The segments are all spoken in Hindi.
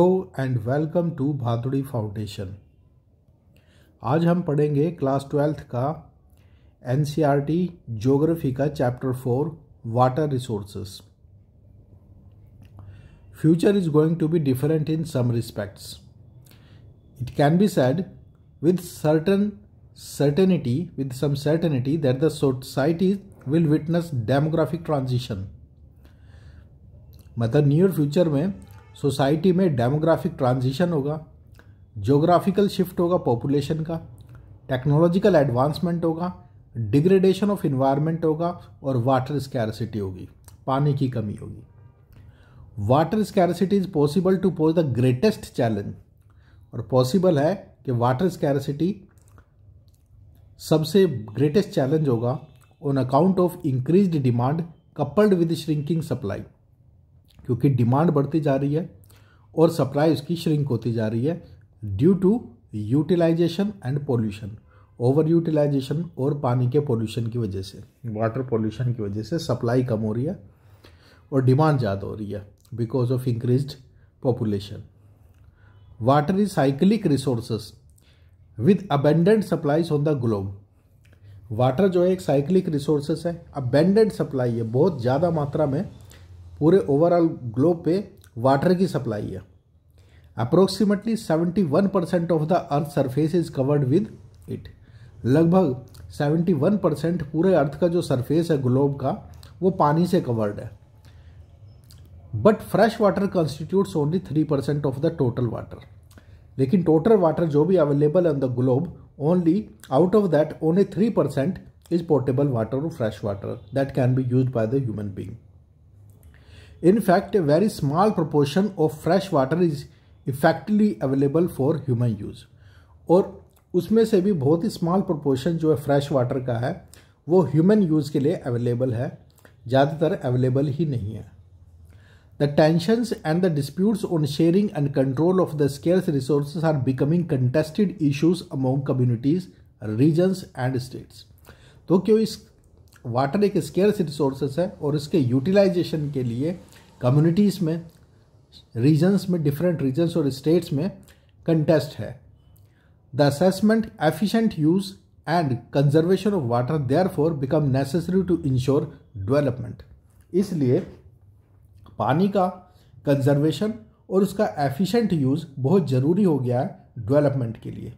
Hello and welcome to Bhaduri foundation आज हम पढ़ेंगे क्लास ट्वेल्थ का एन ज्योग्राफी e का chapter four water resources future is going to be different in some respects it can be said with certain certainty with some certainty that the society will witness demographic transition मतलब नियर फ्यूचर में सोसाइटी में डेमोग्राफिक ट्रांजिशन होगा जोग्राफिकल शिफ्ट होगा पॉपुलेशन का टेक्नोलॉजिकल एडवांसमेंट होगा डिग्रेडेशन ऑफ इन्वायरमेंट होगा और वाटर स्कैरसिटी होगी पानी की कमी होगी water scarcity is possible to pose the greatest challenge और पॉसिबल है कि वाटर स्कैरसिटी सबसे ग्रेटेस्ट चैलेंज होगा on account of increased demand coupled with shrinking supply क्योंकि डिमांड बढ़ती जा रही है और सप्लाई उसकी श्रिंक होती जा रही है due to utilization and pollution over utilization और पानी के पोल्यूशन की वजह से वाटर पोल्यूशन की वजह से सप्लाई कम हो रही है और डिमांड ज़्यादा हो रही है because of increase population water is cyclic resources with abundant supplies on the globe water जो है एक साइकिलिक रिसोर्सेस है अबेंडेंट सप्लाई है बहुत ज़्यादा मात्रा में पूरे ओवरऑल ग्लोब पे वाटर की सप्लाई है approximately 71 percent of the earth surface is covered with it लगभग 71 परसेंट पूरे अर्थ का जो सरफेस है ग्लोब का वो पानी से कवर्ड है but fresh water constitutes only three percent of the total water लेकिन टोटल वाटर जो भी available on the globe only out of that only three percent is portable water और fresh water that can be use by the human being In fact, a very small proportion of fresh water is effectively available for human use. और उसमें से भी बहुत ही स्मॉल प्रोपोर्शन जो है फ्रेश वाटर का है वो ह्यूमन यूज़ के लिए अवेलेबल है ज़्यादातर अवेलेबल ही नहीं है The tensions and the disputes on sharing and control of the scarce resources are becoming contested issues among communities, regions and states. तो क्यों इस वाटर एक स्केयर्स रिसोर्सेस है और इसके यूटिलाइजेशन के लिए कम्युनिटीज़ में रीजन्स में डिफरेंट रीजन्स और स्टेट्स में कंटेस्ट है the assessment efficient use and conservation of water therefore become necessary to ensure development इसलिए पानी का कंजर्वेशन और उसका एफिशिएंट यूज़ बहुत ज़रूरी हो गया है डेवलपमेंट के लिए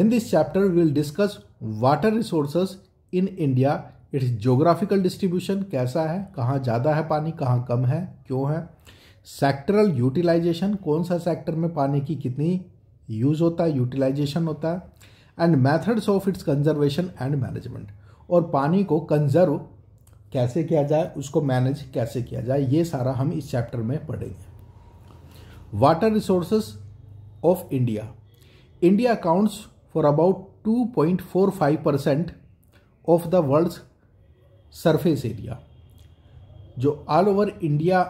in this chapter will discuss water resources in India its geographical distribution कैसा है कहाँ ज़्यादा है पानी कहाँ कम है क्यों है सेक्टरल यूटिलाइजेशन कौन सा सेक्टर में पानी की कितनी यूज़ होता है यूटिलाइजेशन होता है and methods of its conservation and management और पानी को कंजर्व कैसे किया जाए उसको मैनेज कैसे किया जाए ये सारा हम इस चैप्टर में पढ़ेंगे water resource of India India accounts for about 2.45 percent of the world's surface area जो ऑल ओवर इंडिया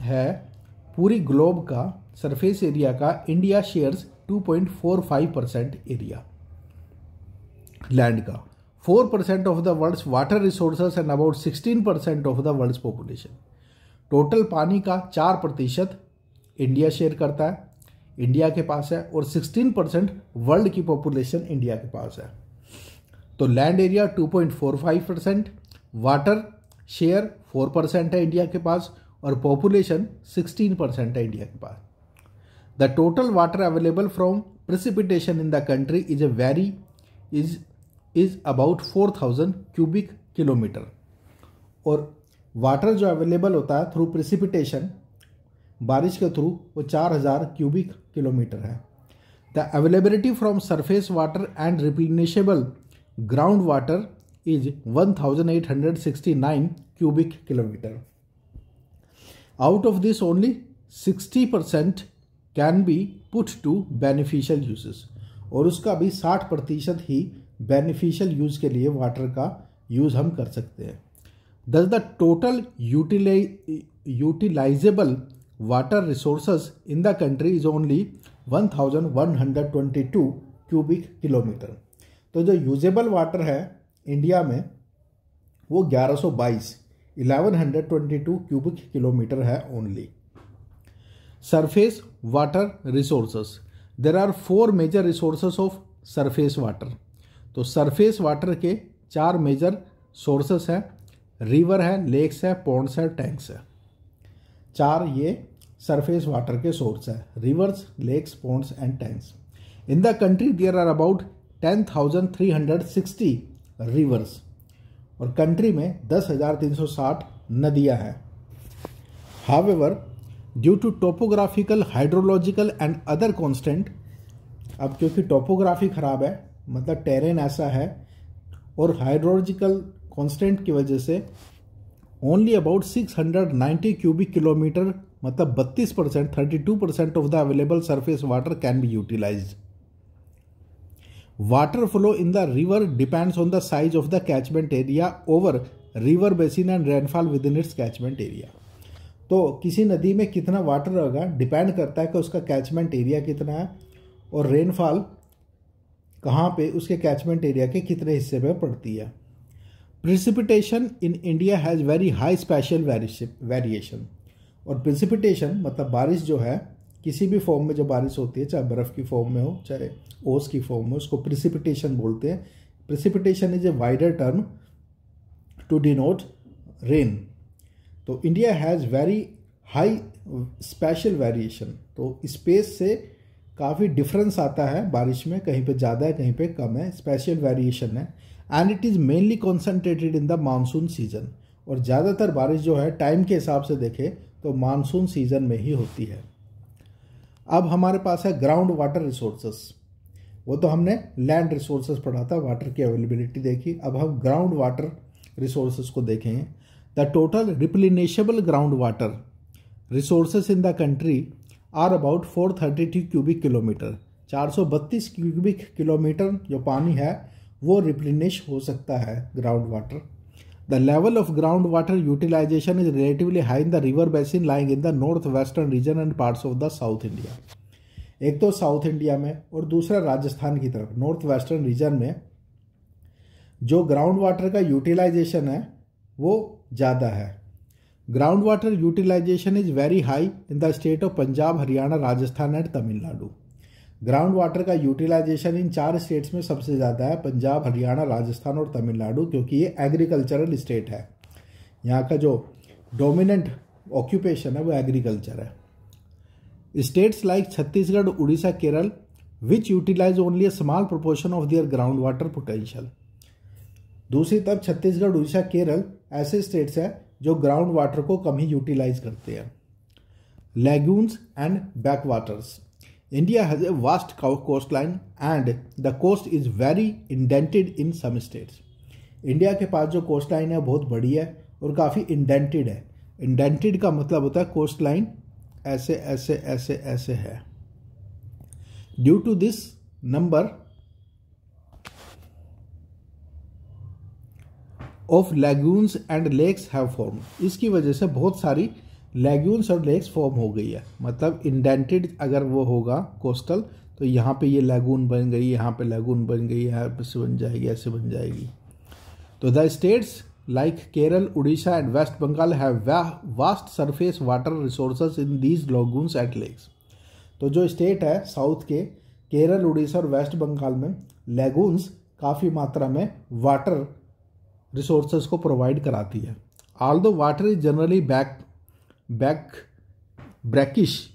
है पूरी ग्लोब का सरफेस एरिया का India shares 2.45 percent area land का 4 percent of the world's water resource and about 16 percent of the world's population total पानी का 4 प्रतिशत इंडिया शेयर करता है इंडिया के पास है और 16 परसेंट वर्ल्ड की पॉपुलेशन इंडिया के पास है तो land area 2.45 percent water share four percent है इंडिया के पास और पॉपुलेशन सिक्सटीन परसेंट है इंडिया के पास the total water available from in the country is a very is is about four thousand cubic kilometre और वाटर जो अवेलेबल होता है थ्रू प्रिसिपिटेशन बारिश के थ्रू वो चार हजार क्यूबिक किलोमीटर है the availability from surface water and replenishable ground water is 1869 cubic kilometre out of this only 60% can be put to beneficial uses और उसका भी 60 प्रतिशत ही बेनिफिशियल यूज के लिए वाटर का यूज हम कर सकते हैं thus the total utilizable water resources in the country is only 1122 cubic kilometre तो जो यूजेबल वाटर है इंडिया में वो 1122 1122 क्यूबिक किलोमीटर है only surface water resources there are four major resources of surface water तो सरफेस वाटर के चार मेजर सोर्सेस हैं रिवर है लेक्स है पॉन्ड्स है टैंक्स है चार ये सरफेस वाटर के सोर्स है rivers lakes ponds and tanks in the country there are about ten thousand three hundred sixty rivers और कंट्री में दस हजार तीन सौ साठ नदियां हैं however due to topographical hydrological and other constant अब क्योंकि टोपोग्राफी ख़राब है मतलब टेरेन ऐसा है और हाइड्रोलॉजिकल कॉन्स्टेंट की वजह से only about six hundred ninety cubic kilometre मतलब बत्तीस percent thirty two percent of the available surface water can be utilized water flow in the river depends on the size of the catchment area over river basin and rainfall within its catchment area तो किसी नदी में कितना वाटर होगा डिपेंड करता है कि उसका कैचमेंट एरिया कितना है और रेनफॉल कहाँ पे उसके कैचमेंट एरिया के कितने हिस्से में पड़ती है precipitation in India has very high spatial variation और प्रिसिपिटेशन मतलब बारिश जो है किसी भी फॉर्म में जब बारिश होती है चाहे बर्फ़ की फॉर्म में हो चाहे ओस की फॉर्म में उसको प्रिसिपिटेशन बोलते हैं precipitation is a wider term to denote rain तो India has very high spatial variation तो स्पेस से काफ़ी डिफरेंस आता है बारिश में कहीं पे ज़्यादा है कहीं पे कम है स्पेशल वेरिएशन है and it is mainly concentrated in the monsoon season और ज़्यादातर बारिश जो है टाइम के हिसाब से देखें तो मानसून सीजन में ही होती है अब हमारे पास है ग्राउंड वाटर रिसोर्सेस वो तो हमने लैंड रिसोर्सेस पढ़ा था वाटर की अवेलेबिलिटी देखी अब हम ग्राउंड वाटर रिसोर्सेज को देखें the total replenishable ground water resources in the country are about four thirty two cubic kilometre चार सौ बत्तीस क्यूबिक किलोमीटर जो पानी है वो रिप्लिनिश हो सकता है ground water The level of groundwater utilization is relatively high in the river basin lying in the northwestern region and parts of the South India. एक तो साउथ इंडिया में और दूसरा राजस्थान की तरफ नॉर्थ वेस्टर्न रीजन में जो ग्राउंड वाटर का यूटिलाइजेशन है वो ज़्यादा है ground water utilization is very high in the state of Punjab Haryana Rajasthan and Tamil Nadu ground water का यूटिलाइजेशन इन चार स्टेट्स में सबसे ज़्यादा है पंजाब हरियाणा राजस्थान और तमिलनाडु क्योंकि ये एग्रीकल्चरल स्टेट है यहाँ का जो डोमिनेंट ऑक्यूपेशन है वो एग्रीकल्चर है states like Chhattisgarh Orissa Kerala which utilize only a small proportion of their ground water potential दूसरी तरफ छत्तीसगढ़ उड़ीसा केरल ऐसे स्टेट्स हैं जो ग्राउंड वाटर को कम ही यूटिलाइज करते हैं lagoons and back waters India has a vast coastline and the coast is very indented in some states. India के पास जो कोस्ट लाइन है बहुत बड़ी है और काफ़ी indented है Indented का मतलब होता है कोस्ट लाइन ऐसे ऐसे ऐसे ऐसे है due to this number of lagoons and lakes have form इसकी वजह से बहुत सारी लेग्यून्स और लेक्स फॉर्म हो गई है मतलब इंडेंटेड अगर वो होगा कोस्टल तो यहाँ पे ये लेगून बन गई यहाँ पे लेगून बन गई यहाँ पे से बन जाएगी ऐसे बन जाएगी तो the states like Kerala Orissa and West Bengal have vast surface water resource in these lagoons at lakes तो जो स्टेट है साउथ के केरल उड़ीसा और वेस्ट बंगाल में लेगून्स काफ़ी मात्रा में वाटर रिसोर्सेज को प्रोवाइड कराती है all the water is generally back back brackish.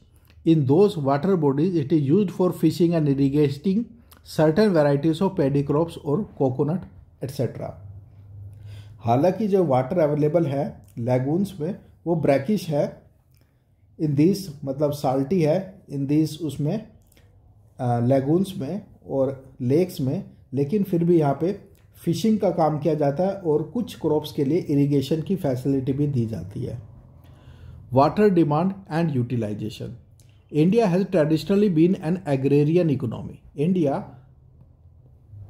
In those water bodies, it is used for fishing and irrigating certain varieties of paddy crops or coconut etc. हालांकि जो वाटर अवेलेबल है लेगून्स में वो ब्रैकिश है इन दीज मतलब साल्टी है इन दीज उसमें लेगून्स में और लेक्स में लेकिन फिर भी यहाँ पे फिशिंग का काम किया जाता है और कुछ क्रॉप्स के लिए इरिगेशन की फैसिलिटी भी दी जाती है water demand and utilization. India has traditionally been an agrarian economy. India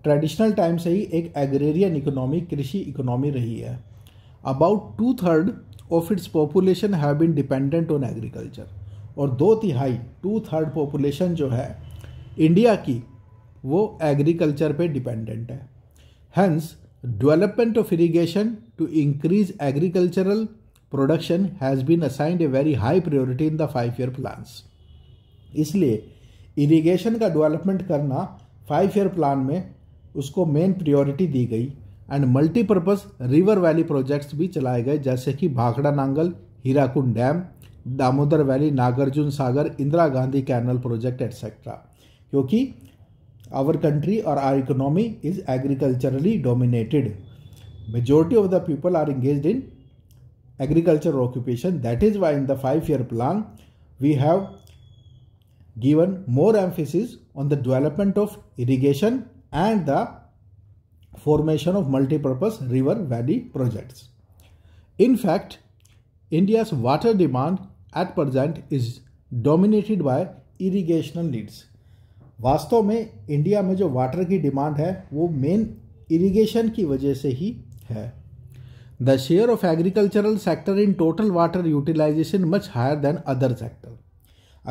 traditional time से ही एक एग्रेरियन इकोनॉमी कृषि इकोनॉमी रही है about two third of its population have been dependent on agriculture और दो तिहाई टू थर्ड पॉपुलेशन जो है इंडिया की वो एग्रीकल्चर पे डिपेंडेंट है hence development of irrigation to increase agricultural production has been assigned a very high priority in the five year plans इसलिए इरिगेशन का डेवलपमेंट करना फाइव ईयर प्लान में उसको मेन प्रायोरिटी दी गई and multipurpose river valley projects भी चलाए गए जैसे कि Bhakra Nangal Hirakud dam Damodar valley Nagarjuna Sagar Indira Gandhi canal project etcetera क्योंकि आवर कंट्री और our economy is agriculturally dominated majority of the people are engage in agriculture occupation. That is why in the five-year plan, we have given more emphasis on the development of irrigation and the formation of multi-purpose river valley projects. In fact, India's water demand at present is dominated by irrigational needs. वास्तव में इंडिया में जो वाटर की डिमांड है वो मेन इरिगेशन की वजह से ही है the share of agricultural sector in total water utilization much higher than other sector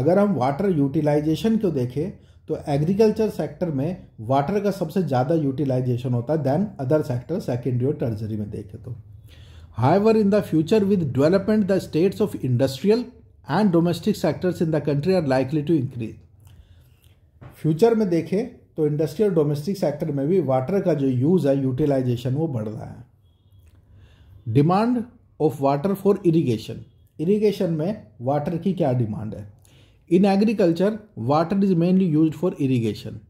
अगर हम वाटर यूटिलाइजेशन को देखें तो एग्रीकल्चर सेक्टर में वाटर का सबसे ज़्यादा यूटिलाइजेशन होता है दैन अदर सेक्टर सेकेंडरी और टर्जरी में देखें तो however in the future with development the states of industrial and domestic sectors in the country are likely to increase future में देखें तो इंडस्ट्रियल डोमेस्टिक सेक्टर में भी वाटर का जो यूज़ है यूटिलाइजेशन वो बढ़ रहा है demand of water for irrigation irrigation में वाटर की क्या डिमांड है in agriculture water is mainly use for irrigation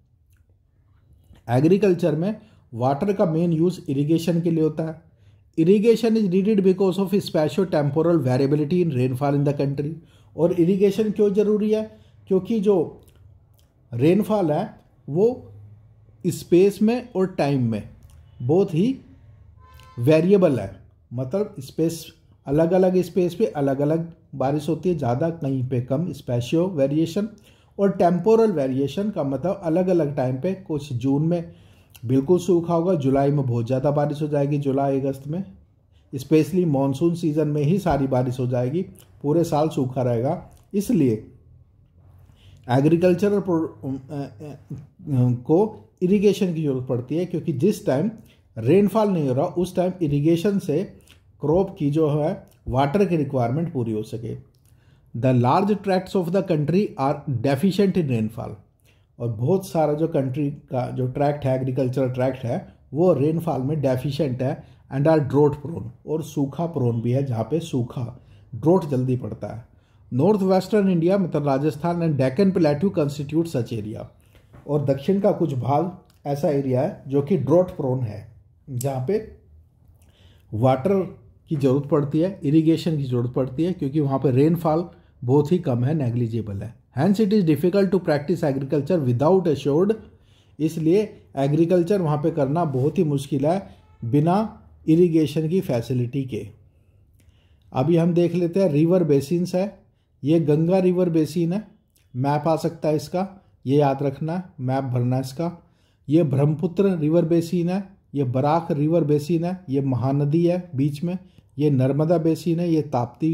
agriculture में वाटर का मेन यूज इरीगेशन के लिए होता है irrigation is needed because of spatial temporal variability in rainfall in the country और इरीगेशन क्यों ज़रूरी है क्योंकि जो रेनफॉल है वो स्पेस में और टाइम में बहुत ही वेरिएबल है मतलब स्पेस अलग अलग स्पेस पे अलग अलग बारिश होती है ज़्यादा कहीं पे कम स्पेशियो वेरिएशन और टेम्पोरल वेरिएशन का मतलब अलग अलग टाइम पे कुछ जून में बिल्कुल सूखा होगा जुलाई में बहुत ज़्यादा बारिश हो जाएगी जुलाई अगस्त में स्पेशली मानसून सीजन में ही सारी बारिश हो जाएगी पूरे साल सूखा रहेगा इसलिए एग्रीकल्चर को इरिगेशन की जरूरत पड़ती है क्योंकि जिस टाइम रेनफॉल नहीं हो रहा उस टाइम इरिगेशन से क्रॉप की जो है वाटर की रिक्वायरमेंट पूरी हो सके the large tracts of the country are deficient in rainfall और बहुत सारा जो कंट्री का जो ट्रैक्ट है एग्रीकल्चरल ट्रैक्ट है वो रेनफॉल में डेफिशेंट है एंड आर ड्रोट प्रोन और सूखा प्रोन भी है जहाँ पे सूखा ड्रोट जल्दी पड़ता है नॉर्थ वेस्टर्न इंडिया मतलब Rajasthan and Deccan plateau constitute such area और दक्षिण का कुछ भाग ऐसा एरिया है जो कि ड्रोट प्रोन है जहाँ पे वाटर की ज़रूरत पड़ती है इरीगेशन की ज़रूरत पड़ती है क्योंकि वहाँ पर रेनफॉल बहुत ही कम है नेग्लिजिबल है hence it is difficult to practice agriculture without assured इसलिए एग्रीकल्चर वहाँ पर करना बहुत ही मुश्किल है बिना इरीगेशन की फैसिलिटी के अभी हम देख लेते हैं रिवर बेसिनस है ये गंगा रिवर बेसिन है मैप आ सकता है इसका ये याद रखना है मैप भरना इसका ये ब्रह्मपुत्र रिवर बेसिन है ये बराक रिवर बेसिन है ये महानदी है बीच में ये नर्मदा बेसिन है ये ताप्ती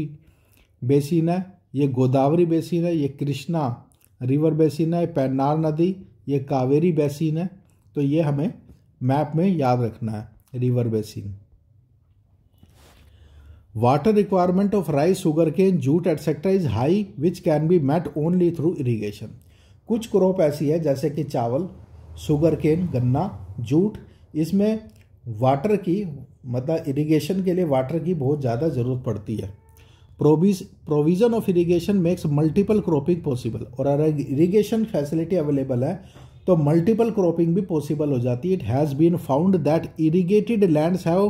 बेसिन है ये गोदावरी बेसिन है ये कृष्णा रिवर बेसिन है पैनार नदी ये कावेरी बेसिन है तो ये हमें मैप में याद रखना है river basin water requirement of rice sugarcane jute etcetera is high which can be met only through irrigation कुछ क्रॉप ऐसी है जैसे कि चावल शुगर केन गन्ना जूट इसमें वाटर की मतलब इरिगेशन के लिए वाटर की बहुत ज़्यादा ज़रूरत पड़ती है प्रोविज provision of irrigation makes multiple cropping possible और अगर इरिगेशन फैसिलिटी अवेलेबल है तो मल्टीपल क्रॉपिंग भी पॉसिबल हो जाती है it has been found that irrigated lands have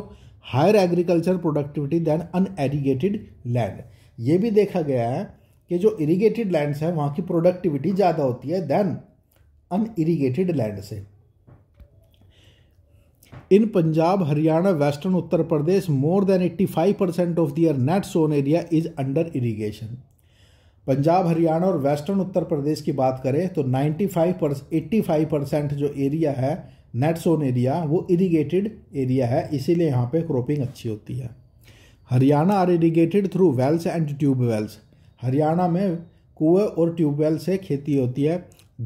higher agriculture productivity than अन अनएरिगेटेड लैंड ये भी देखा गया है कि जो इरीगेटेड लैंड्स हैं वहाँ की प्रोडक्टिविटी ज़्यादा होती है दैन अन इरीगेटेड लैंड से Haryana western Uttar Pradesh more than eighty five 85% of their net sown area is under irrigation Punjab Haryana और वेस्टर्न उत्तर प्रदेश की बात करें तो 95 परसेंट एट्टी फाइव परसेंट जो एरिया है नेट सोन एरिया वो इरीगेटेड एरिया है इसीलिए यहाँ पे क्रॉपिंग अच्छी होती है Haryana are irrigated through wells and tubewells Haryana में कुएं और ट्यूबवेल से खेती होती है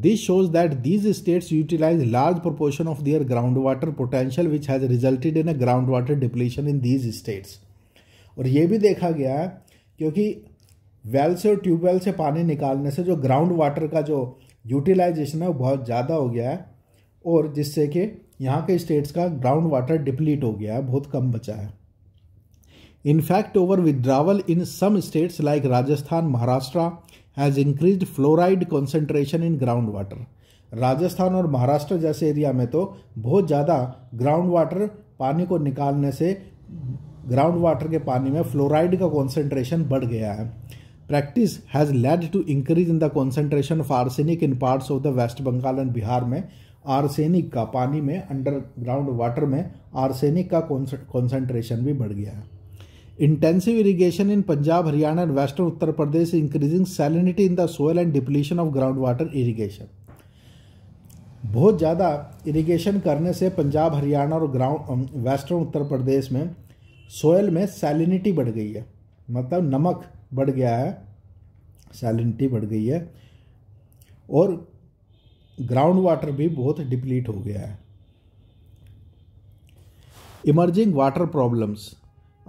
This shows that these states utilize large proportion of their groundwater potential which has resulted in a groundwater depletion in these states. और ये भी देखा गया है क्योंकि वेल से और ट्यूबवेल से पानी निकालने से जो ग्राउंड वाटर का जो यूटिलाइजेशन है वो बहुत ज़्यादा हो गया है और जिससे कि यहाँ के स्टेट्स का ग्राउंड वाटर डिप्लीट हो गया है बहुत कम बचा है in fact over withdrawal in some states like Rajasthan Maharashtra has increase fluoride concentration in ground water Rajasthan और महाराष्ट्र जैसे एरिया में तो बहुत ज़्यादा ग्राउंड वाटर पानी को निकालने से ग्राउंड वाटर के पानी में फ्लोराइड का कॉन्सेंट्रेशन बढ़ गया है practice has led to increase in the concentration of arsenic in parts of the West Bengal and Bihar में आर्सेनिक का पानी में अंडरग्राउंड वाटर में आर्सेनिक का कॉन्सेंट्रेशन भी बढ़ गया है intensive irrigation in Punjab Haryana and western Uttar Pradesh increasing salinity in the soil and depletion of ground water irrigation बहुत ज़्यादा इरीगेशन करने से पंजाब हरियाणा और ग्राउंड वेस्टर्न उत्तर प्रदेश में सोयल में सैलिनिटी बढ़ गई है मतलब नमक बढ़ गया है सैलिनिटी बढ़ गई है और ग्राउंड वाटर भी बहुत डिप्लीट हो गया है इमर्जिंग वाटर प्रॉब्लम्स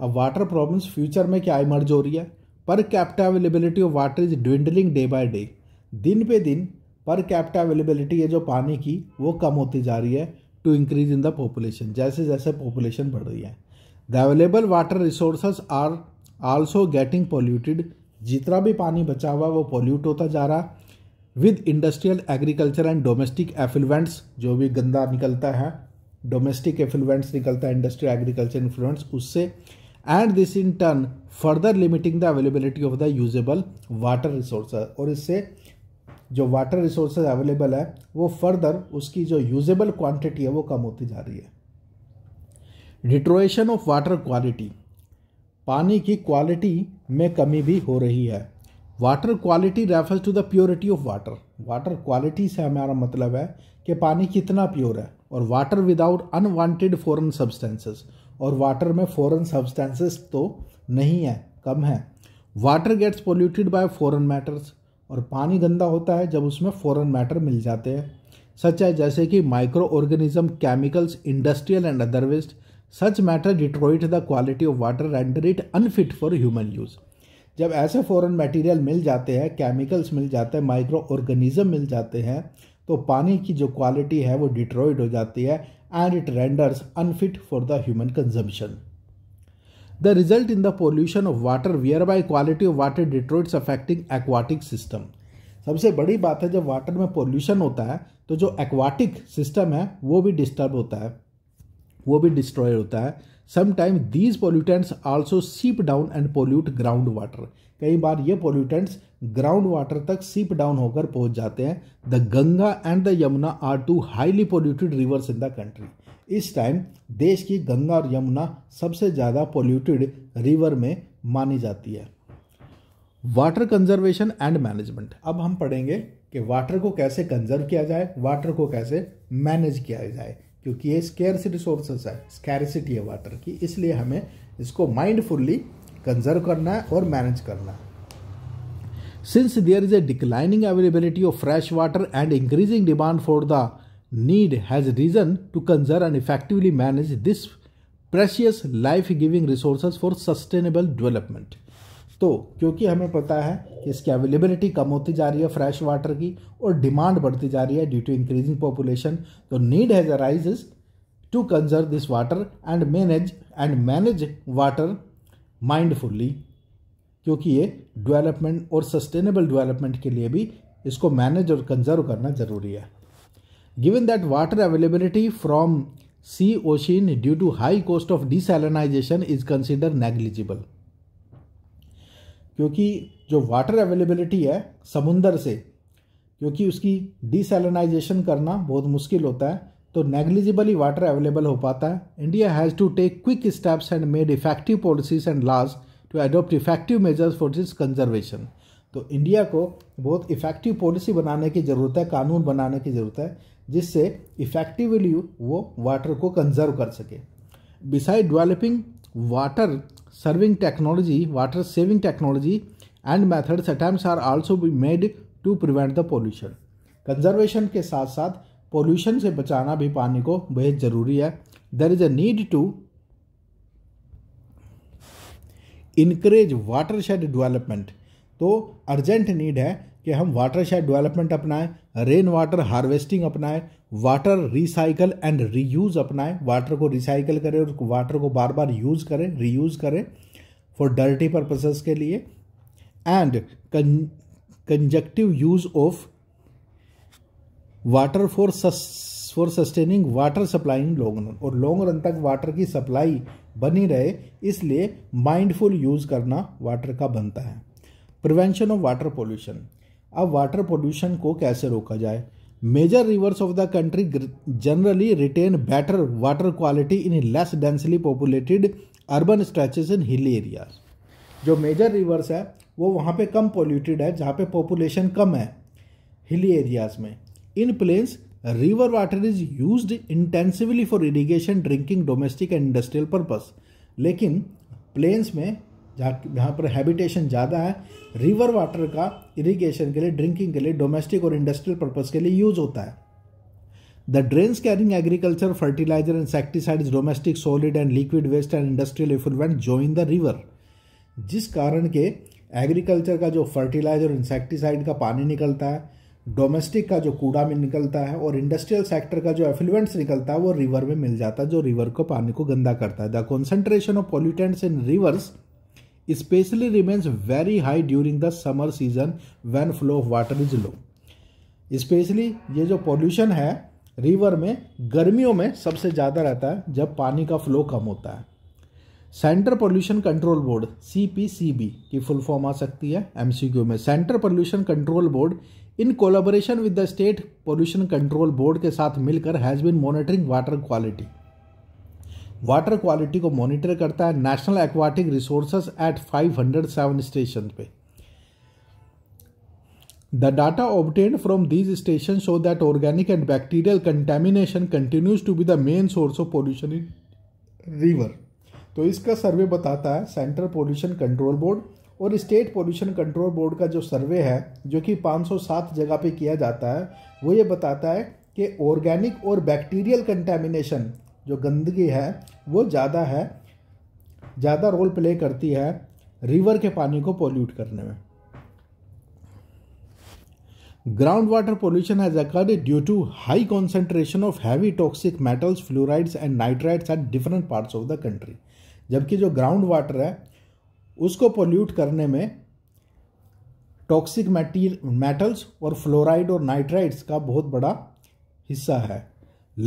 अब वाटर प्रॉब्लम्स फ्यूचर में क्या इमर्ज हो रही है per capita availability of water is dwindling day by day दिन पे दिन पर कैप्टा अवेलेबिलिटी है जो पानी की वो कम होती जा रही है to increase in the population जैसे जैसे पॉपुलेशन बढ़ रही है the available water resources are also getting polluted जितना भी पानी बचा हुआ वो पोल्यूट होता जा रहा with industrial agriculture and domestic effluents जो भी गंदा निकलता है डोमेस्टिक एफिलवेंट्स निकलता है इंडस्ट्रियल एग्रीकल्चर इन्फ्लुएंस उससे and this in turn further limiting the availability of the usable water resource और इससे जो वाटर रिसोर्सेज अवेलेबल है वो फर्दर उसकी जो यूजेबल क्वांटिटी है वो कम होती जा रही है डिट्रोएशन ऑफ वाटर क्वालिटी पानी की क्वालिटी में कमी भी हो रही है water quality refers to the purity of water water quality से हमारा मतलब है कि पानी कितना प्योर है और water without unwanted foreign substances और वाटर में फॉरन सब्सटेंसेस तो नहीं है कम है water gets polluted by foreign matters और पानी गंदा होता है जब उसमें फॉरन मैटर मिल जाते हैं सच है जैसे कि micro organism chemicals industrial and other waste such matter deteriorate the quality of water render it unfit for human use जब ऐसे फॉरन मटेरियल मिल जाते हैं केमिकल्स मिल जाते हैं माइक्रो ऑर्गेनिज्म मिल जाते हैं तो पानी की जो क्वालिटी है वो डिट्रॉइड हो जाती है and it renders unfit for the human consumption. The result in the pollution of water whereby quality of water deteriorates affecting aquatic system. सबसे बड़ी बात है जब वाटर में पोल्यूशन होता है तो जो एक्वाटिक सिस्टम है वो भी डिस्टर्ब होता है वो भी डिस्ट्रॉय होता है sometime these pollutants also seep down and pollute ground water कई बार ये पोल्यूटेंट्स ग्राउंड वाटर तक सीप डाउन होकर पहुंच जाते हैं the Ganga and the Yamuna are two highly polluted rivers in the country इस टाइम देश की गंगा और यमुना सबसे ज़्यादा पोल्यूटेड रिवर में मानी जाती है वाटर कंजर्वेशन एंड मैनेजमेंट अब हम पढ़ेंगे कि वाटर को कैसे कंजर्व किया जाए वाटर को कैसे मैनेज किया जाए क्योंकि ये स्केर्स रिसोर्सेस है स्केरसिटी है वाटर की इसलिए हमें इसको माइंडफुल्ली कंजर्व करना है और मैनेज करना है Since there is a declining availability of fresh water and increasing demand for the need has risen to conserve and effectively manage this precious life giving resources for sustainable development. तो क्योंकि हमें पता है कि इसकी अवेलेबिलिटी कम होती जा रही है फ्रेश वाटर की और डिमांड बढ़ती जा रही है ड्यू टू इंक्रीजिंग पॉपुलेशन तो need has arise to conserve this water and manage and manage water mindfully क्योंकि ये डेवलपमेंट और सस्टेनेबल डेवलपमेंट के लिए भी इसको मैनेज और कंजर्व करना ज़रूरी है given that water availability from sea ocean due to high cost of desalination is consider negligible क्योंकि जो वाटर अवेलेबिलिटी है समुंदर से क्योंकि उसकी डिसलनाइजेशन करना बहुत मुश्किल होता है तो नेग्लिजिबली वाटर अवेलेबल हो पाता है India has to take quick steps and made effective policies and laws to adopt effective measures for this conservation तो इंडिया को बहुत इफ़ेक्टिव पॉलिसी बनाने की ज़रूरत है कानून बनाने की ज़रूरत है जिससे इफ़ेक्टिवली वो वाटर को कंजर्व कर सके beside developing water serving technology water saving technology and methods attempts are also be made to prevent the pollution conservation के साथ साथ पोल्यूशन से बचाना भी पानी को बेहद ज़रूरी है there is a need to increase water shed development तो अर्जेंट नीड है कि हम वाटर शेड डेवलपमेंट अपनाएं रेन वाटर हार्वेस्टिंग अपनाएं वाटर रिसाइकल एंड रीयूज अपनाएं वाटर को रिसाइकल करें और वाटर को बार बार यूज़ करें रीयूज़ करें फॉर डर्टी पर्पसेस के लिए and conjunctive use of water for for sustaining water supply in long run और लॉन्ग रन तक वाटर की सप्लाई बनी रहे इसलिए माइंडफुल यूज़ करना वाटर का बनता है प्रिवेंशन ऑफ वाटर पोल्यूशन अब वाटर पोल्यूशन को कैसे रोका जाए major rivers of the country generally retain better water quality in less densely populated urban stretches in hilly areas जो मेजर रिवर्स है वो वहाँ पे कम पोल्यूटेड है जहाँ पे पॉपुलेशन कम है हिली एरियाज़ में in plains river water is used intensively for irrigation drinking domestic and industrial purpose लेकिन प्लेन्स में जहाँ जहाँ पर हैबिटेशन ज़्यादा है रिवर वाटर का इरिगेशन के लिए ड्रिंकिंग के लिए डोमेस्टिक और इंडस्ट्रियल पर्पज़ के लिए यूज होता है the drains carrying agriculture fertiliser insecticide domestic solid and liquid waste and industrial effluent join the river जिस कारण के एग्रीकल्चर का जो फर्टिलाइजर इंसेक्टिसाइड का पानी निकलता है डोमेस्टिक का जो कूड़ा में निकलता है और इंडस्ट्रियल सेक्टर का जो एफिलुएंट्स निकलता है वो रिवर में मिल जाता है जो रिवर को पानी को गंदा करता है the concentration of pollutants in rivers especially remains very high during the summer season when flow of water is low especially ये जो पॉल्यूशन है रिवर में गर्मियों में सबसे ज़्यादा रहता है जब पानी का फ्लो कम होता है centre pollution control board C P C B की फुल फॉर्म आ सकती है एम सी क्यू में centre pollution control board in collaboration with the state pollution control board के साथ मिलकर has been monitoring water quality water quality को मॉनिटर करता है national aquatic resources at 507 station पे the data obtain from these station show that organic and bacterial contamination continues to be the main source of pollution in river तो इसका सर्वे बताता है सेंट्रल पोल्यूशन कंट्रोल बोर्ड और स्टेट पोल्यूशन कंट्रोल बोर्ड का जो सर्वे है जो कि 507 जगह पे किया जाता है वो ये बताता है कि ऑर्गेनिक और बैक्टीरियल कंटेमिनेशन जो गंदगी है वो ज़्यादा है ज़्यादा रोल प्ले करती है रिवर के पानी को पोल्यूट करने में ground water pollution has occurred due to high concentration of heavy toxic metals fluorides and nitrides at different parts of the country जबकि जो ग्राउंड वाटर है उसको पोल्यूट करने में टॉक्सिक मैटीर मेटल्स और फ्लोराइड और नाइट्राइड्स का बहुत बड़ा हिस्सा है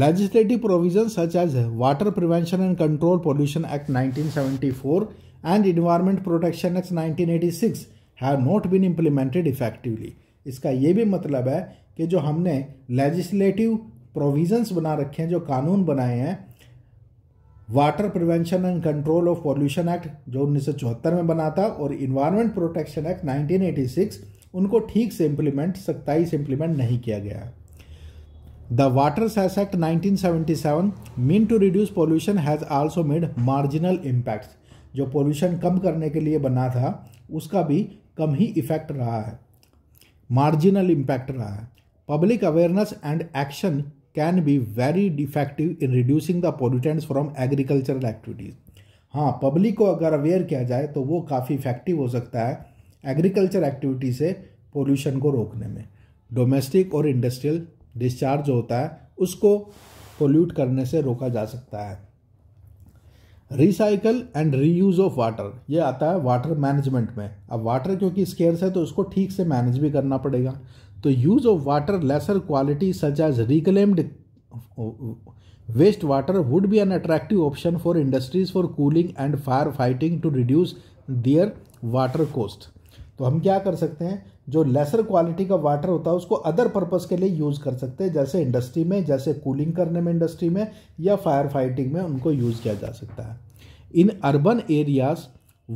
legislative provision such as water prevention and control pollution act 1974 and environment protection act 1986 have not been implemented effectively इसका ये भी मतलब है कि जो हमने लेजिस्लेटिव प्रोविजंस बना रखे हैं जो कानून बनाए हैं water prevention and control of pollution act जो उन्नीस में बना था और इन्वायरमेंट प्रोटेक्शन एक्ट 1986 उनको ठीक से इम्प्लीमेंट सख्ताई से इम्प्लीमेंट नहीं किया गया the water cess act 1977 meant to reduce pollution has also made marginal impacts जो पॉल्यूशन कम करने के लिए बना था उसका भी कम ही इफेक्ट रहा है मार्जिनल इम्पैक्ट रहा है public awareness and action can be very defective in reducing the pollutants from agricultural activities हाँ पब्लिक को अगर अवेयर किया जाए तो वो काफ़ी इफेक्टिव हो सकता है एग्रीकल्चर एक्टिविटी से पोल्यूशन को रोकने में डोमेस्टिक और इंडस्ट्रियल डिस्चार्ज होता है उसको पोल्यूट करने से रोका जा सकता है recycle and reuse of water ये आता है वाटर मैनेजमेंट में अब वाटर क्योंकि स्केयर्स है तो उसको ठीक से मैनेज भी करना पड़ेगा तो use of water lesser quality such as reclaimed waste water would be an attractive option for industries for cooling and fire fighting to reduce their water cost तो हम क्या कर सकते हैं जो लेसर क्वालिटी का वाटर होता है उसको अदर पर्पस के लिए यूज़ कर सकते हैं जैसे इंडस्ट्री में जैसे कूलिंग करने में इंडस्ट्री में या फायर फाइटिंग में उनको यूज़ किया जा सकता है in urban areas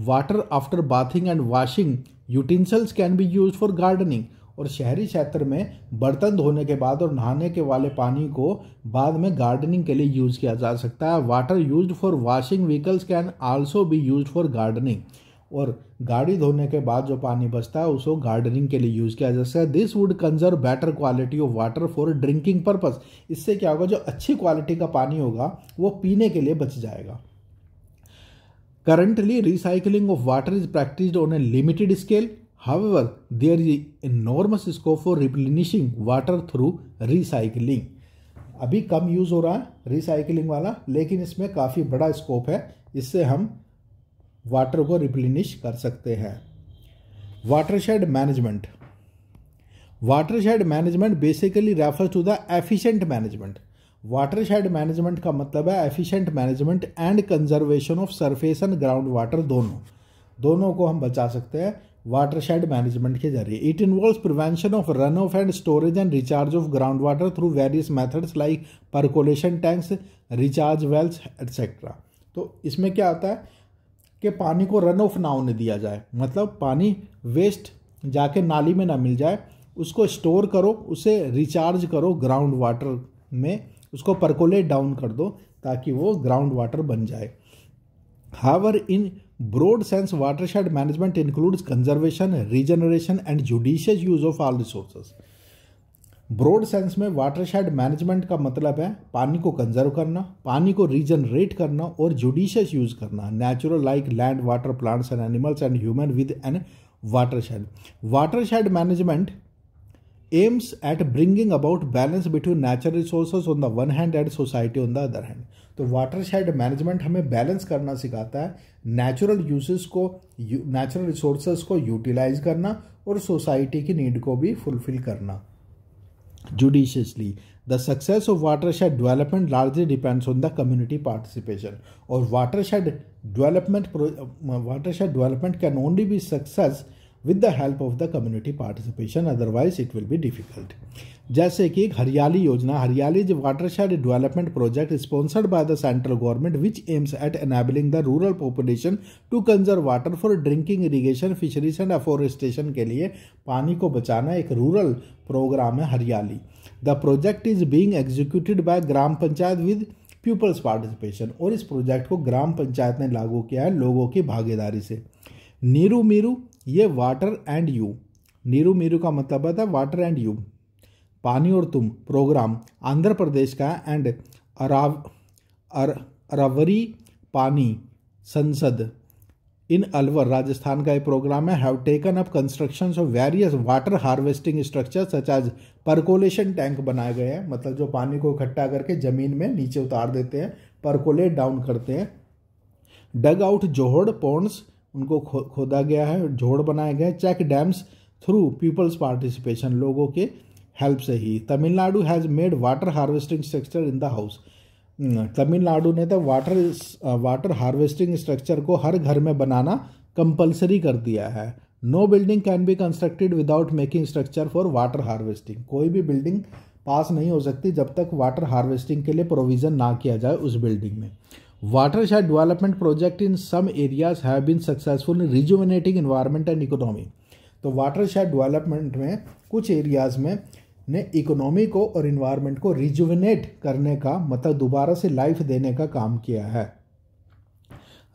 water after bathing and washing utensils can be use for gardening और शहरी क्षेत्र में बर्तन धोने के बाद और नहाने के वाले पानी को बाद में गार्डनिंग के लिए यूज़ किया जा सकता है water use for washing vehicles can also be use for gardening और गाड़ी धोने के बाद जो पानी बचता है उसको गार्डनिंग के लिए यूज़ किया जा सकता है this would conserve better quality of water for drinking purpose इससे क्या होगा जो अच्छी क्वालिटी का पानी होगा वो पीने के लिए बच जाएगा currently recycling of water is practiced on a limited scale However, there is enormous scope for replenishing water through recycling. अभी कम यूज़ हो रहा है रिसाइकलिंग वाला लेकिन इसमें काफ़ी बड़ा स्कोप है इससे हम वाटर को रिप्लिनिश कर सकते हैं watershed management watershed management basically refers to the efficient management watershed management का मतलब है efficient management and conservation of surface and ground water दोनों दोनों को हम बचा सकते हैं वाटर शेड मैनेजमेंट के जरिए it involve prevention of run off and storage and recharge of ground water through various methods like percolation tanks recharge wells etcetera तो इसमें क्या आता है कि पानी को रन ऑफ ना होने दिया जाए मतलब पानी वेस्ट जाके नाली में ना मिल जाए उसको स्टोर करो उसे रिचार्ज करो ग्राउंड वाटर में उसको परकोलेट डाउन कर दो ताकि वो ग्राउंड वाटर बन जाए however in broad sense watershed management includes conservation regeneration and judicious use of all resources broad sense में वाटर शेड मैनेजमेंट का मतलब है पानी को कंजर्व करना पानी को रीजनरेट करना और जुडिशियस यूज करना natural like land water plants and animals and human with an water shed water shed management aims at bringing about balance between natural resources on the one hand and society on the other hand तो वाटर शेड मैनेजमेंट हमें बैलेंस करना सिखाता है नेचुरल यूजेस को नेचुरल रिसोर्सेज को यूटिलाइज करना और सोसाइटी की नीड को भी फुलफिल करना judiciously the success of water shed development largely depends on the community participation और water shed development water shed development can only be success with the help of the community participation otherwise it will be difficult जैसे कि Hariyali Yojana Hariyali watershed development project sponsored by the central government which aims at enabling the rural population to conserve water for drinking irrigation fisheries and afforestation के लिए पानी को बचाना एक रूरल प्रोग्राम है Hariyali the project is being executed by gram panchayat with people's participation और इस प्रोजेक्ट को ग्राम पंचायत ने लागू किया है लोगों की भागीदारी से नीरू मीरू ये water and you Neeru Meeru का मतलब था वाटर एंड यू पानी और तुम प्रोग्राम आंध्र प्रदेश का एंड अराव अर, पानी संसद इन अलवर राजस्थान का एक प्रोग्राम है have taken up construction of various water harvesting structure such as percolation tank बनाए गए हैं मतलब जो पानी को इकट्ठा करके ज़मीन में नीचे उतार देते हैं परकोलेट डाउन करते हैं डग आउट जोहड़ पोन्स उनको खो, खोदा गया है जोड़ बनाए गए check dams through people's participation लोगों के हेल्प से ही Tamil Nadu has made water harvesting structure in the house Tamil Nadu ने तो वाटर वाटर हार्वेस्टिंग स्ट्रक्चर को हर घर में बनाना कंपलसरी कर दिया है no building can be constructed without making structure for water harvesting कोई भी बिल्डिंग पास नहीं हो सकती जब तक वाटर हार्वेस्टिंग के लिए प्रोविज़न ना किया जाए उस बिल्डिंग में watershed development project in some areas have been successful in rejuvenating environment and economy तो वाटरशेड डेवलपमेंट में कुछ एरियाज़ में ने इकोनॉमी को और इन्वायरमेंट को रिजुविनेट करने का मतलब दोबारा से लाइफ देने का काम किया है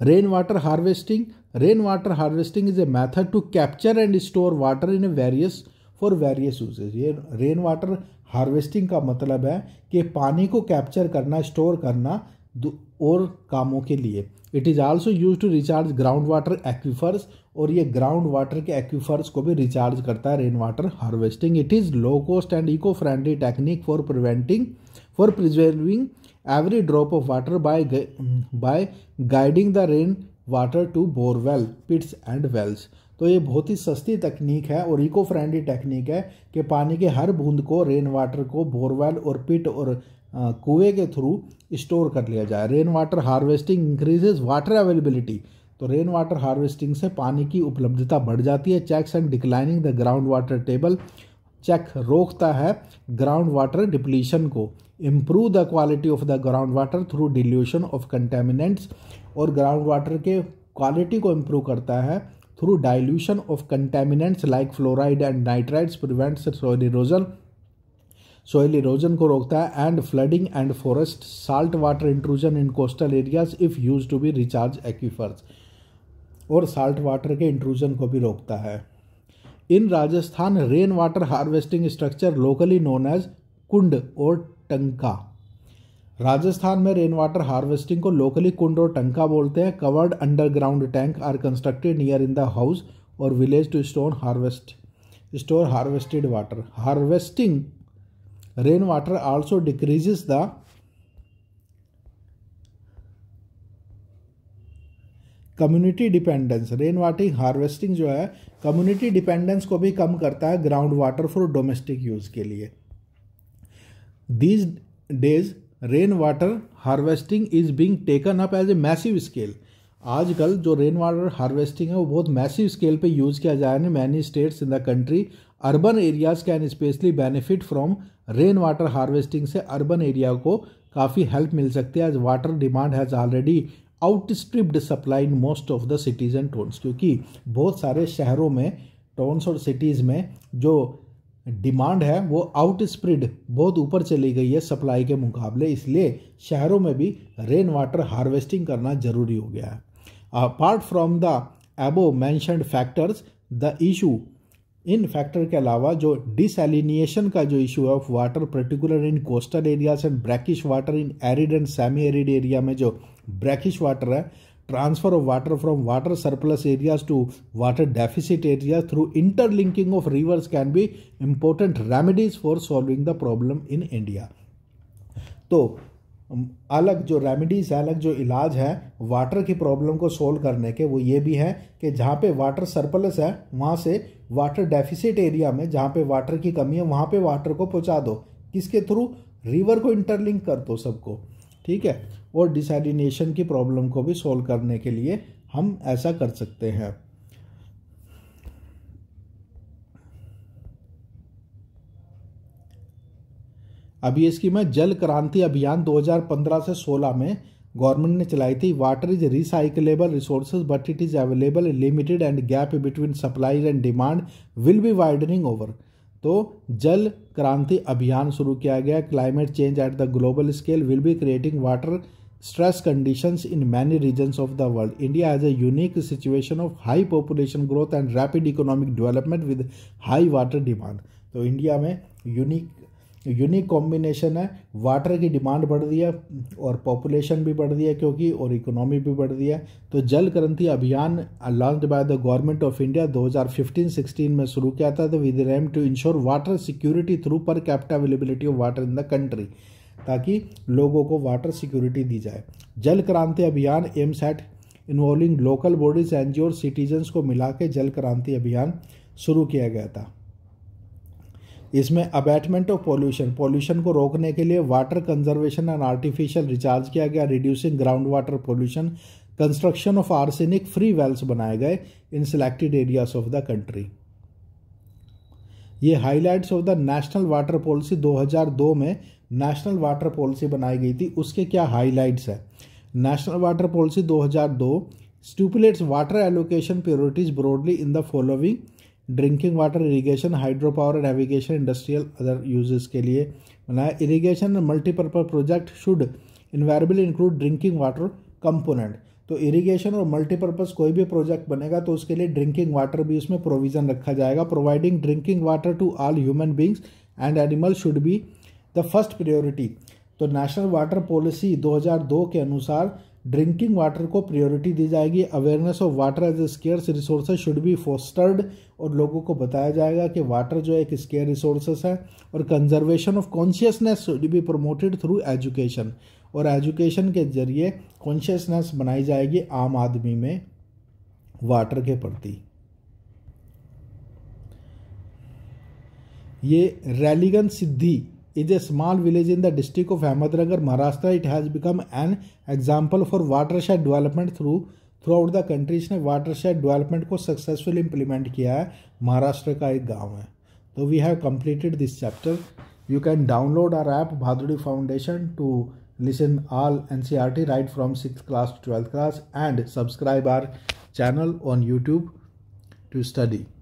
rain water harvesting rain water harvesting is a method to capture and store water in various for various usages ये रेन वाटर हार्वेस्टिंग का मतलब है कि पानी को कैप्चर करना स्टोर करना और कामों के लिए it is also use to recharge ground water aquifers और ये ग्राउंड वाटर के एक्वीफर्स को भी रिचार्ज करता है rain water harvesting it is low cost and eco friendly technique for preventing for preserving every drop of water by by guiding the rain water to borewell pits and wells तो ये बहुत ही सस्ती तकनीक है और इको फ्रेंडली टेक्निक है कि पानी के हर बूंद को रेन वाटर को बोरवेल और पिट और कुएँ के थ्रू स्टोर कर लिया जाए rain water harvesting increases water availability तो रेन वाटर हार्वेस्टिंग से पानी की उपलब्धता बढ़ जाती है checks and declining the ground water table check रोकता है ग्राउंड वाटर डिप्लीशन को improve the quality of the ground water through dilution of contaminants और ग्राउंड वाटर के क्वालिटी को इम्प्रूव करता है through dilution of contaminants like fluoride and nitrides prevents soil erosion soil erosion को रोकता है and flooding and forest salt water intrusion in coastal areas if use to be recharge aquifers और साल्ट वाटर के इंट्रूजन को भी रोकता है in Rajasthan rain water harvesting structure locally known as kund और टंका राजस्थान में रेन वाटर हार्वेस्टिंग को लोकली कुंड और टंका बोलते हैं covered underground tank are constructed near in the house और village to stone harvest store harvested water harvesting rain water also decreases the community dependence rain water harvesting जो है कम्युनिटी डिपेंडेंस को भी कम करता है ground water for domestic use के लिए these days rain water harvesting is being taken up as a massive scale आजकल जो रेन वाटर हार्वेस्टिंग है वो बहुत मैसिव स्केल पे यूज़ किया जा रहा है many states in the country urban areas can specially benefit from rain water harvesting से अर्बन एरिया को काफ़ी हेल्प मिल सकती है as water demand has already outstripped supply in most of the cities and towns क्योंकि बहुत सारे शहरों में टाउन्स और सिटीज़ में जो डिमांड है वो आउट स्प्रिड बहुत ऊपर चली गई है सप्लाई के मुकाबले इसलिए शहरों में भी रेन वाटर हार्वेस्टिंग करना ज़रूरी हो गया है apart from the above mentioned factors the issue in factor के अलावा जो डिसलिनिएशन का जो इशू है of water particular in coastal areas and brackish water in arid and semi arid area में जो ब्रैकिश वाटर है transfer of water from water surplus areas to water deficit areas through interlinking of rivers can be important remedies for solving the problem in India तो अलग जो रेमेडीज़ है अलग जो इलाज है वाटर की प्रॉब्लम को सोल्व करने के वो ये भी है कि जहाँ पे वाटर सरप्लस है वहाँ से वाटर डेफिसिट एरिया में जहाँ पे वाटर की कमी है वहाँ पे वाटर को पहुँचा दो किसके थ्रू रिवर को इंटरलिंक कर दो सबको ठीक है और डिसैलिनेशन की प्रॉब्लम को भी सोल्व करने के लिए हम ऐसा कर सकते हैं अभी इसकी मैं जल क्रांति अभियान 2015 से 16 में गवर्नमेंट ने चलाई थी water is recyclable resources but it is available limited and gap between supply and demand will be widening over तो जल क्रांति अभियान शुरू किया गया climate change at the global scale will be creating water stress condition in many regions of the world India has a unique situation of high population growth and rapid economic development with high water demand तो इंडिया में यूनिक यूनिक कॉम्बिनेशन है वाटर की डिमांड बढ़ रही है और पॉपुलेशन भी बढ़ रही है क्योंकि और इकोनॉमी भी बढ़ रही है तो Jal Kranti Abhiyan launch by the government of India 2015-16 में शुरू किया था with aim to ensure water security through per capita availability of water in the country ताकि लोगों को वाटर सिक्योरिटी दी जाए Jal Kranti Abhiyan aims at involving local bodies N G citizens को मिला के जल क्रांति अभियान शुरू किया गया था इसमें अबैटमेंट ऑफ पॉल्यूशन पॉल्यूशन को रोकने के लिए water conservation and artificial recharge किया गया reducing ground water pollution construction of arsenic free wells बनाए गए in selected areas of the country ये highlights of the national water policy 2002 में नेशनल वाटर पॉलिसी बनाई गई थी उसके क्या हाईलाइट्स है national water policy 2002 stipulates water allocation priorities broadly in the following drinking water irrigation hydro power and navigation industrial other uses के लिए बनाया irrigation multipurpose project should invariably include drinking water component तो इरीगेशन और मल्टीपर्पज़ कोई भी प्रोजेक्ट बनेगा तो उसके लिए ड्रिंकिंग वाटर भी उसमें प्रोविज़न रखा जाएगा providing drinking water to all human beings and animal should be the first priority तो नेशनल वाटर पॉलिसी 2002 के अनुसार ड्रिंकिंग वाटर को प्रायोरिटी दी जाएगी awareness of water as a scarce resources should be fostered और लोगों को बताया जाएगा कि वाटर जो एक स्केयर रिसोर्सेस है और conservation of consciousness should be promoted through education और एजुकेशन के जरिए कॉन्शियसनेस बनाई जाएगी आम आदमी में वाटर के प्रति ये Ralegan Siddhi is a small village in the district of Ahmednagar Maharashtra it has become an example for water shed development through throughout the countries ने वाटर शेड डेवलपमेंट को सक्सेसफुल इम्प्लीमेंट किया है महाराष्ट्र का एक गाँव है तो we have completed this chapter you can download our app Bhaduri foundation to listen all N C R T right from six class to twelfth class and subscribe our channel on YouTube to study